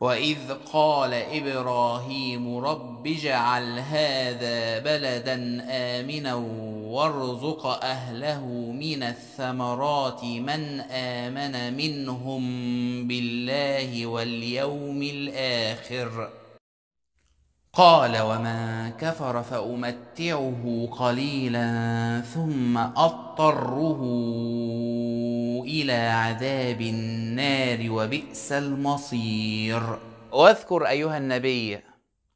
وإذ قال إبراهيم رب اجعل هذا بلدا آمنا وارزق أهله من الثمرات من آمن منهم بالله واليوم الآخر ۖ قال وما كفر فأمتعه قليلا ثم أضطره إلى عذاب النار وبئس المصير واذكر أيها النبي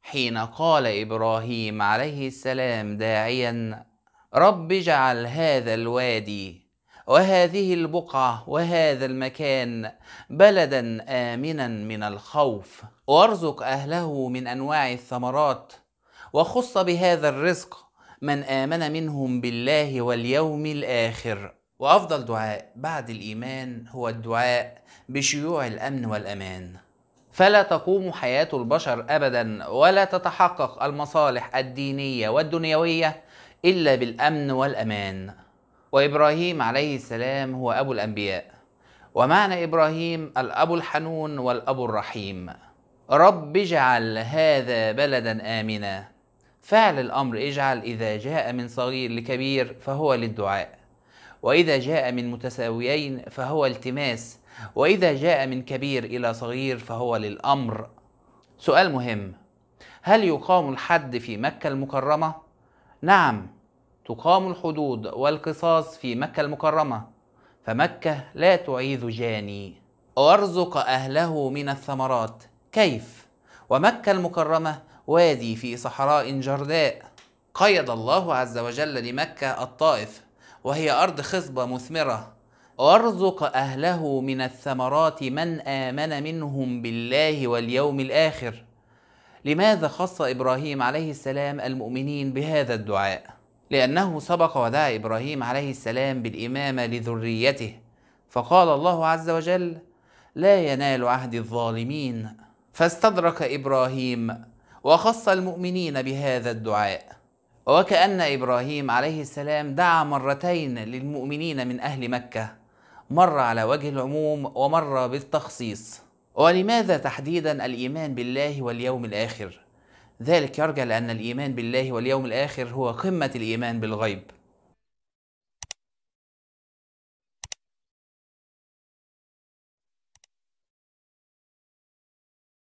حين قال إبراهيم عليه السلام داعيا رب اجعل هذا الوادي وهذه البقعة وهذا المكان بلدا آمنا من الخوف وارزق أهله من أنواع الثمرات وخص بهذا الرزق من آمن منهم بالله واليوم الآخر وأفضل دعاء بعد الإيمان هو الدعاء بشيوع الأمن والأمان فلا تقوم حياة البشر أبدا ولا تتحقق المصالح الدينية والدنيوية إلا بالأمن والأمان وإبراهيم عليه السلام هو أبو الأنبياء ومعنى إبراهيم الأب الحنون والأب الرحيم رب اجعل هذا بلدا آمنا فعل الأمر اجعل إذا جاء من صغير لكبير فهو للدعاء وإذا جاء من متساويين فهو التماس وإذا جاء من كبير إلى صغير فهو للأمر سؤال مهم هل يقام الحد في مكة المكرمة؟ نعم تقام الحدود والقصاص في مكة المكرمة فمكة لا تعيذ جاني وارزق أهله من الثمرات كيف؟ ومكة المكرمة وادي في صحراء جرداء قيد الله عز وجل لمكة الطائف وهي أرض خصبة مثمرة وارزق أهله من الثمرات من آمن منهم بالله واليوم الآخر لماذا خص إبراهيم عليه السلام المؤمنين بهذا الدعاء؟ لأنه سبق ودعا إبراهيم عليه السلام بالإمامة لذريته فقال الله عز وجل لا ينال عهد الظالمين فاستدرك إبراهيم وخص المؤمنين بهذا الدعاء وكأن إبراهيم عليه السلام دعا مرتين للمؤمنين من أهل مكة مرة على وجه العموم ومرة بالتخصيص ولماذا تحديدا الإيمان بالله واليوم الآخر؟ ذلك يرجع لأن الإيمان بالله واليوم الآخر هو قمة الإيمان بالغيب